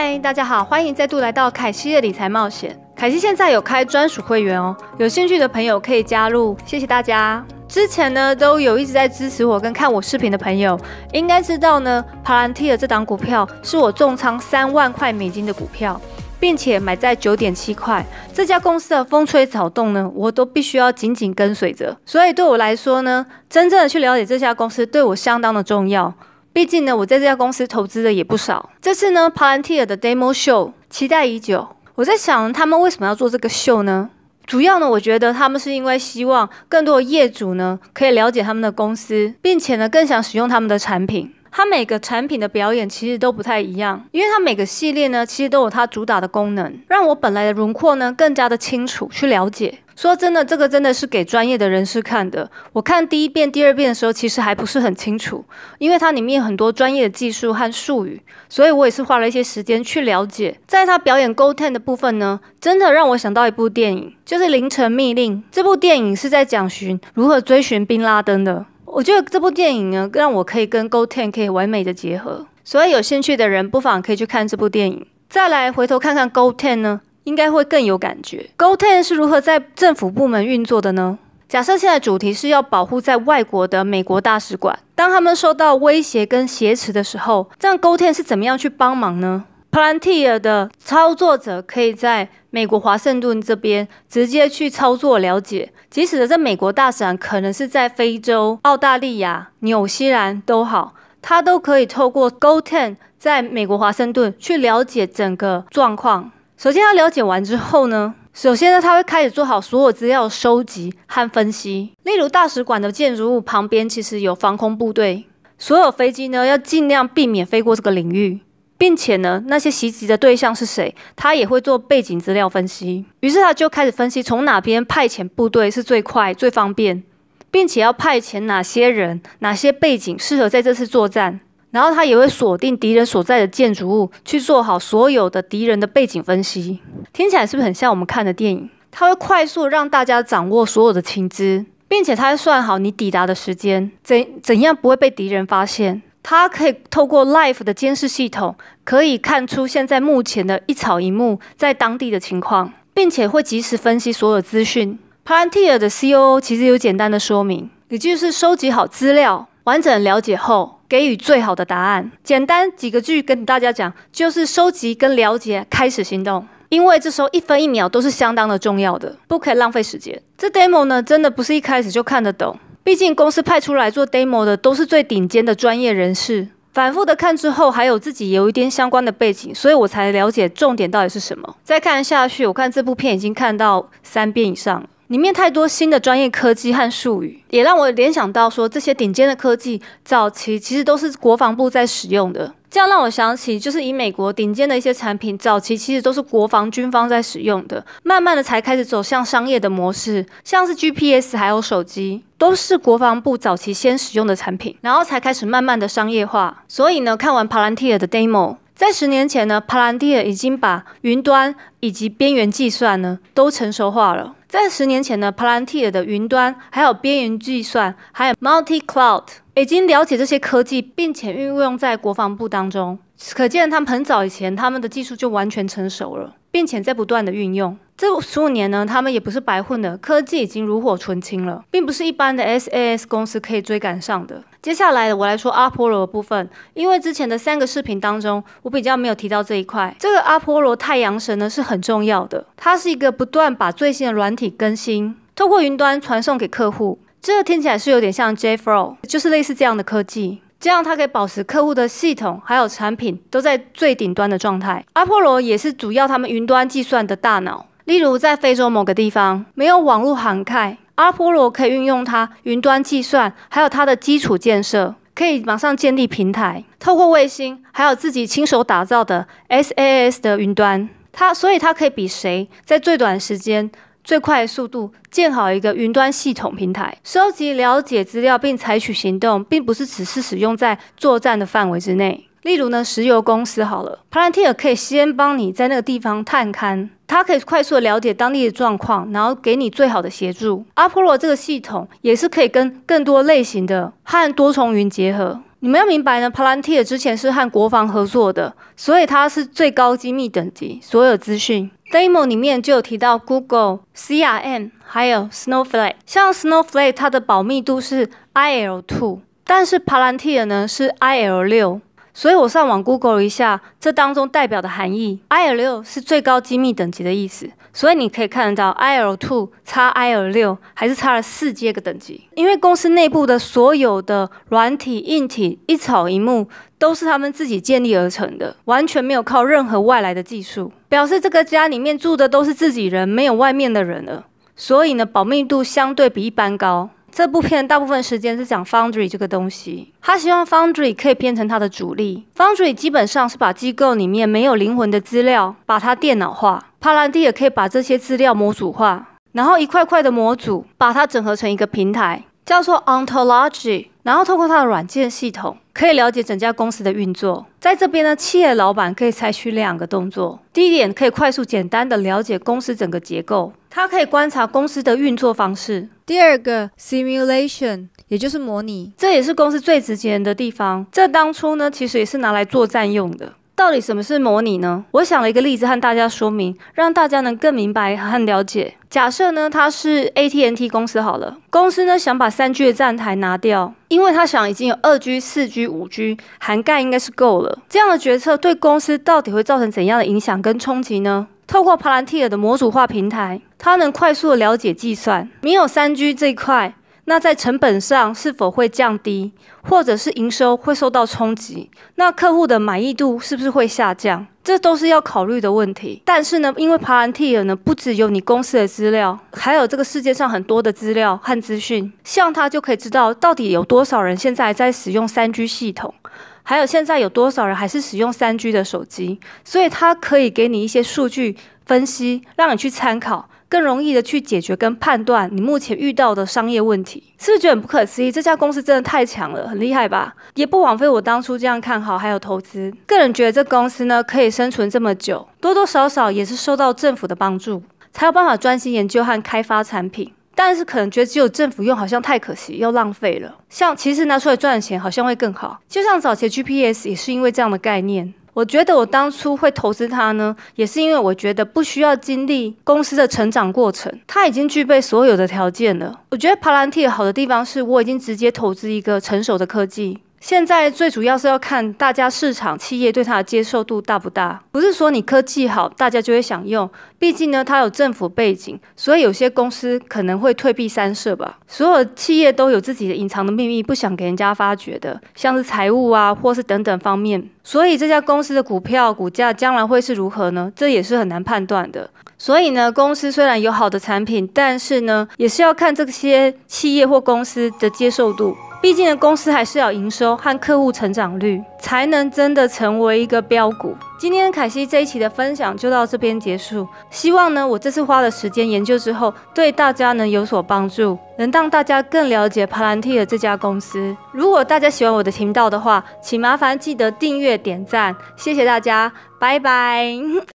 嗨，大家好，欢迎再度来到凯西的理财冒险。凯西现在有开专属会员哦，有兴趣的朋友可以加入。谢谢大家。之前呢，都有一直在支持我跟看我视频的朋友，应该知道呢 p a l a n t i 这档股票是我重仓三万块美金的股票，并且买在九点七块。这家公司的风吹草动呢，我都必须要紧紧跟随着。所以对我来说呢，真正的去了解这家公司，对我相当的重要。毕竟呢，我在这家公司投资的也不少。这次呢，Palantir 的 demo show 期待已久。我在想，他们为什么要做这个秀呢？主要呢，我觉得他们是因为希望更多的业主呢可以了解他们的公司，并且呢更想使用他们的产品。它每个产品的表演其实都不太一样，因为它每个系列呢，其实都有它主打的功能，让我本来的轮廓呢更加的清楚去了解。说真的，这个真的是给专业的人士看的。我看第一遍、第二遍的时候，其实还不是很清楚，因为它里面很多专业的技术和术语，所以我也是花了一些时间去了解。在它表演 Go Ten 的部分呢，真的让我想到一部电影，就是《凌晨密令》。这部电影是在讲寻如何追寻宾拉登的。我觉得这部电影呢，让我可以跟 Gold Ten 可以完美的结合，所以有兴趣的人不妨可以去看这部电影。再来回头看看 Gold Ten 呢，应该会更有感觉。Gold Ten 是如何在政府部门运作的呢？假设现在主题是要保护在外国的美国大使馆，当他们受到威胁跟挟持的时候，这样 Gold Ten 是怎么样去帮忙呢？Plantier 的操作者可以在美国华盛顿这边直接去操作了解，即使呢，在美国大使馆，可能是在非洲、澳大利亚、纽西兰都好，他都可以透过 GoTen 在美国华盛顿去了解整个状况。首先要了解完之后呢，首先呢，他会开始做好所有资料收集和分析，例如大使馆的建筑物旁边其实有防空部队，所有飞机呢要尽量避免飞过这个领域。并且呢，那些袭击的对象是谁，他也会做背景资料分析。于是他就开始分析从哪边派遣部队是最快最方便，并且要派遣哪些人、哪些背景适合在这次作战。然后他也会锁定敌人所在的建筑物，去做好所有的敌人的背景分析。听起来是不是很像我们看的电影？他会快速让大家掌握所有的情资，并且他会算好你抵达的时间，怎怎样不会被敌人发现。它可以透过 Life 的监视系统，可以看出现在目前的一草一木在当地的情况，并且会及时分析所有资讯。Plantia 的 C E O 其实有简单的说明，也就是收集好资料，完整了解后，给予最好的答案。简单几个句跟大家讲，就是收集跟了解，开始行动。因为这时候一分一秒都是相当的重要的，不可以浪费时间。这 demo 呢，真的不是一开始就看得懂，毕竟公司派出来做 demo 的都是最顶尖的专业人士。反复的看之后，还有自己有一点相关的背景，所以我才了解重点到底是什么。再看下去，我看这部片已经看到三遍以上。里面太多新的专业科技和术语，也让我联想到说，这些顶尖的科技早期其实都是国防部在使用的。这样让我想起，就是以美国顶尖的一些产品，早期其实都是国防军方在使用的，慢慢的才开始走向商业的模式。像是 GPS 还有手机，都是国防部早期先使用的产品，然后才开始慢慢的商业化。所以呢，看完 Palantir 的 demo。在十年前呢，Palantir 已经把云端以及边缘计算呢都成熟化了。在十年前呢，Palantir 的云端还有边缘计算，还有 Multi Cloud 已经了解这些科技，并且运用在国防部当中。可见他们很早以前，他们的技术就完全成熟了。并且在不断的运用这十五年呢，他们也不是白混的，科技已经炉火纯青了，并不是一般的 SaaS 公司可以追赶上的。接下来我来说阿波罗部分，因为之前的三个视频当中，我比较没有提到这一块。这个阿波罗太阳神呢是很重要的，它是一个不断把最新的软体更新透过云端传送给客户。这个听起来是有点像 j f r o 就是类似这样的科技。这样，它可以保持客户的系统还有产品都在最顶端的状态。阿波罗也是主要他们云端计算的大脑，例如在非洲某个地方没有网络涵盖，阿波罗可以运用它云端计算，还有它的基础建设，可以马上建立平台，透过卫星，还有自己亲手打造的 SaaS 的云端，它所以它可以比谁在最短时间。最快的速度建好一个云端系统平台，收集了解资料并采取行动，并不是只是使用在作战的范围之内。例如呢，石油公司好了 p l a n t i r 可以先帮你在那个地方探勘，它可以快速的了解当地的状况，然后给你最好的协助。阿波罗这个系统也是可以跟更多类型的和多重云结合。你们要明白呢 p l a n t i r 之前是和国防合作的，所以它是最高机密等级，所有资讯。Demo 里面就有提到 Google CRM，还有 Snowflake。像 Snowflake，它的保密度是 IL2，但是 p a l n t i r 呢是 IL6。所以我上网 Google 了一下，这当中代表的含义，IL6 是最高机密等级的意思。所以你可以看得到，IL2 差 IL6 还是差了四阶个等级。因为公司内部的所有的软体、硬体一草一木都是他们自己建立而成的，完全没有靠任何外来的技术，表示这个家里面住的都是自己人，没有外面的人了。所以呢，保密度相对比一般高。这部片大部分时间是讲 Foundry 这个东西，他希望 Foundry 可以变成他的主力。Foundry 基本上是把机构里面没有灵魂的资料，把它电脑化。帕兰蒂也可以把这些资料模组化，然后一块块的模组把它整合成一个平台，叫做 Ontology。然后通过它的软件系统，可以了解整家公司的运作。在这边呢，企业老板可以采取两个动作：第一点，可以快速简单的了解公司整个结构，它可以观察公司的运作方式；第二个，simulation，也就是模拟，这也是公司最值钱的地方。这当初呢，其实也是拿来作战用的。到底什么是模拟呢？我想了一个例子和大家说明，让大家能更明白和了解。假设呢，它是 AT&T 公司好了，公司呢想把三 G 的站台拿掉，因为他想已经有二 G、四 G、五 G，涵盖应该是够了。这样的决策对公司到底会造成怎样的影响跟冲击呢？透过 p a l a n t r 的模组化平台，它能快速的了解计算，没有三 G 这一块。那在成本上是否会降低，或者是营收会受到冲击？那客户的满意度是不是会下降？这都是要考虑的问题。但是呢，因为 Palantir 呢，不只有你公司的资料，还有这个世界上很多的资料和资讯，像它就可以知道到底有多少人现在在使用三 G 系统，还有现在有多少人还是使用三 G 的手机，所以它可以给你一些数据分析，让你去参考。更容易的去解决跟判断你目前遇到的商业问题，是不是觉得很不可思议？这家公司真的太强了，很厉害吧？也不枉费我当初这样看好还有投资。个人觉得这公司呢可以生存这么久，多多少少也是受到政府的帮助，才有办法专心研究和开发产品。但是可能觉得只有政府用好像太可惜，又浪费了。像其实拿出来赚钱好像会更好，就像早期 GPS 也是因为这样的概念。我觉得我当初会投资它呢，也是因为我觉得不需要经历公司的成长过程，它已经具备所有的条件了。我觉得 p a l a n t i 好的地方是，我已经直接投资一个成熟的科技。现在最主要是要看大家市场企业对它的接受度大不大，不是说你科技好，大家就会想用。毕竟呢，它有政府背景，所以有些公司可能会退避三舍吧。所有企业都有自己的隐藏的秘密，不想给人家发掘的，像是财务啊，或是等等方面。所以这家公司的股票股价将来会是如何呢？这也是很难判断的。所以呢，公司虽然有好的产品，但是呢，也是要看这些企业或公司的接受度。毕竟公司还是要营收和客户成长率，才能真的成为一个标股。今天凯西这一期的分享就到这边结束，希望呢我这次花了时间研究之后，对大家能有所帮助，能让大家更了解 PanT 这家公司。如果大家喜欢我的频道的话，请麻烦记得订阅、点赞，谢谢大家，拜拜。